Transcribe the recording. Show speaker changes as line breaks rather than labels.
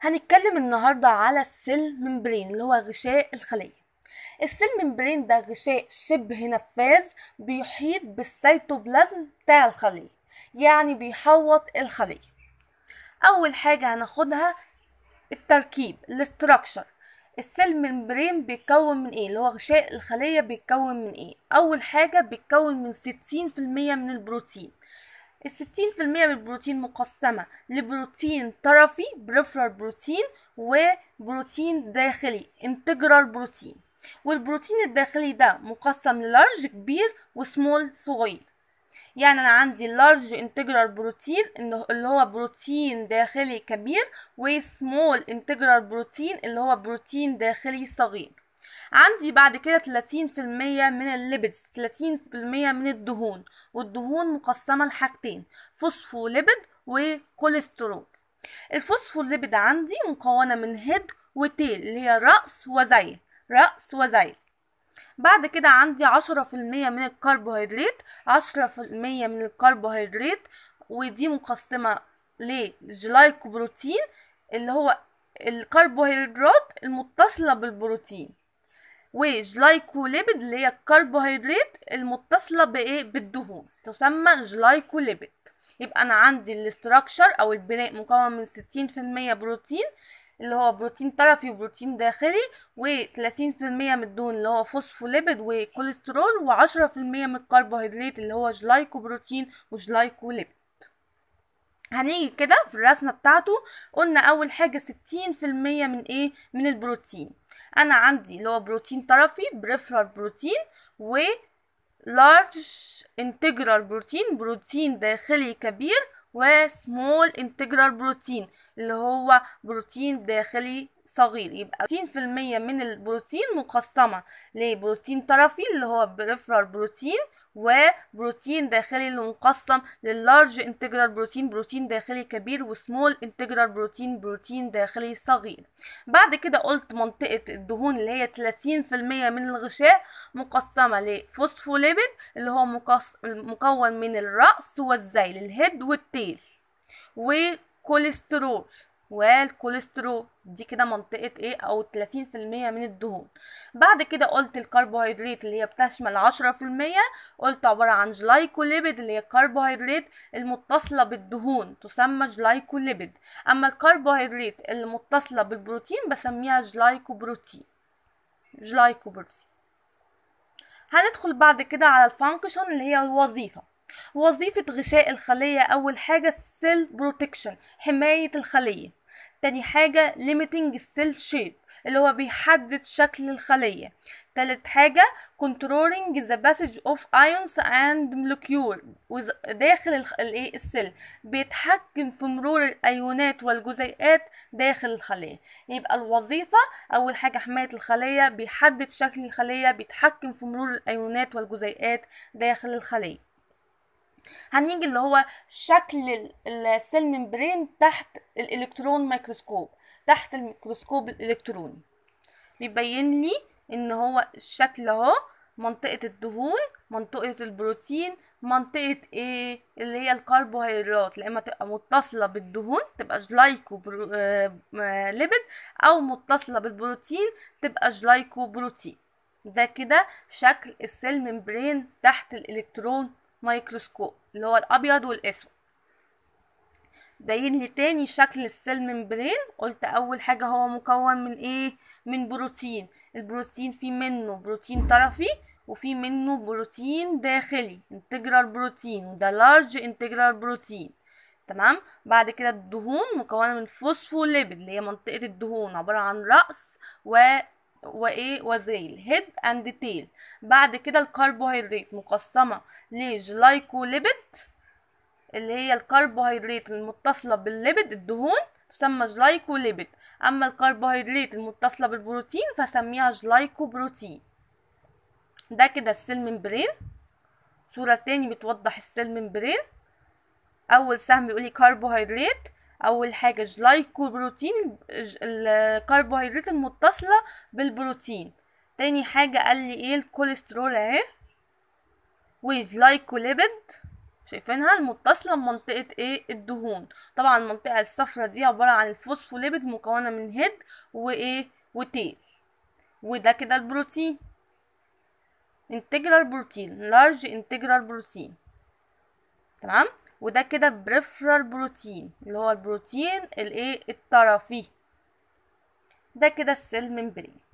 هنتكلم النهاردة على السيل ممبرين اللي هو غشاء الخلية السيل ممبرين ده غشاء شبه نفاذ بيحيط بالسيتوبلازم بتاع الخلية يعني بيحوط الخلية أول حاجة هناخدها التركيب الاستراكشر السيل ممبرين بيتكون من ايه اللي هو غشاء الخلية بيتكون من ايه اول حاجة بيتكون من ستين في المية من البروتين الستين في المية من البروتين مقسمة لبروتين طرفي بريفرال بروتين وبروتين داخلي انتجرال بروتين والبروتين الداخلي ده مقسم للارج كبير وسمول صغير يعني انا عندي اللارج انتجرال بروتين اللي هو بروتين داخلي كبير وسمول انتجرال بروتين اللي هو بروتين داخلي صغير عندي بعد كده 30% من الليبيدز 30% من الدهون والدهون مقسمة لحاجتين فوسفوليبيد وكوليسترول الفوسفوليبيد عندي مكونة من هيد وتيل اللي هي رأس وزيل رأس وزيل بعد كده عندي عشرة في المية من الكربوهيدرات عشرة في المية من الكربوهيدرات ودي مقسمة لجلايكوبروتين اللي هو الكربوهيدرات المتصلة بالبروتين وجلايكوليبيد اللي هي الكربوهيدرات المتصلة بإيه بالدهون تسمى جلايكوليبيد يبقى أنا عندي الاستراكشر أو البناء مكون من ستين في المية بروتين اللي هو بروتين طرفي وبروتين داخلي و في المية من الدهون اللي هو فوسفوليبيد وكوليسترول وعشرة في المية من الكربوهيدرات اللي هو جلايكوبروتين وجلايكوليبيد هنيجي كده في الرسمة بتاعته قلنا أول حاجة ستين في المية من إيه من البروتين انا عندي اللي هو بروتين طرفي بريفرال بروتين و لارج انتجرال بروتين بروتين داخلي كبير و سمول انتجرال بروتين اللي هو بروتين داخلي صغير يبقى 60% من البروتين مقسمة لبروتين طرفي اللي هو بريفرال بروتين وبروتين داخلي اللي مقسم لللارج انتجرال بروتين بروتين داخلي كبير وسمول انتجرال بروتين بروتين داخلي صغير بعد كده قلت منطقة الدهون اللي هي 30% من الغشاء مقسمة لفوسفوليبيد اللي هو مكون من الرأس والذيل الهيد والتيل وكوليسترول والكوليسترول دي كده منطقة ايه او 30% من الدهون بعد كده قلت الكربوهيدرات اللي هي بتشمل 10% قلت عبارة عن جلايكوليبيد اللي هي الكربوهيدرات المتصلة بالدهون تسمى جلايكوليبيد اما الكربوهيدرات المتصلة بالبروتين بسميها جلايكوبروتين جلايكوبروتين هندخل بعد كده على الفانكشن اللي هي الوظيفة وظيفة غشاء الخلية أول حاجة السيل بروتكشن حماية الخلية تاني حاجة limiting cell shape اللي هو بيحدد شكل الخلية تالت حاجة controlling the passage of ions and molecule داخل ال السل بيتحكم في مرور الايونات والجزيئات داخل الخلية يبقى الوظيفة اول حاجة حماية الخلية بيحدد شكل الخلية بيتحكم في مرور الايونات والجزيئات داخل الخلية هنيجي اللي هو شكل السيل ممبرين تحت الالكترون ميكروسكوب تحت الميكروسكوب الالكتروني بيبين لي ان هو الشكل اهو منطقة الدهون منطقة البروتين منطقة ايه اللي هي الكربوهيدرات لما اما تبقى متصلة بالدهون تبقى جلايكو آه، آه، ليبيد او متصلة بالبروتين تبقى جلايكو بروتين ده كده شكل السيل ممبرين تحت الالكترون مايكروسكوب اللي هو الابيض والاسود باين لي تاني شكل السيل ممبرين قلت اول حاجه هو مكون من ايه من بروتين البروتين في منه بروتين طرفي وفي منه بروتين داخلي انتجرال بروتين وده لارج انتجرال بروتين تمام بعد كده الدهون مكونه من فوسفوليبيد اللي هي منطقه الدهون عباره عن راس و وايه وزيل هيد اند تيل بعد كده الكربوهيدرات مقسمه لجلايكوليبيد اللي هي الكربوهيدرات المتصله بالليبيد الدهون تسمى جلايكوليبيد اما الكربوهيدرات المتصله بالبروتين فسميها جلايكوبروتين ده كده السيل ممبرين صوره تاني بتوضح السيل ممبرين اول سهم بيقولي كربوهيدرات اول حاجه جلايكوبروتين الكربوهيدرات المتصله بالبروتين تاني حاجه قال لي ايه الكوليسترول اهي وجلايكوليبيد شايفينها المتصله بمنطقه ايه الدهون طبعا المنطقه الصفراء دي عباره عن الفوسفوليبيد مكونه من هيد وايه وتيل وده كده البروتين انتجرال بروتين لارج انتجرال بروتين تمام وده كده بريفرال بروتين اللي هو البروتين الايه الطرفي ده كده السيل ممبرين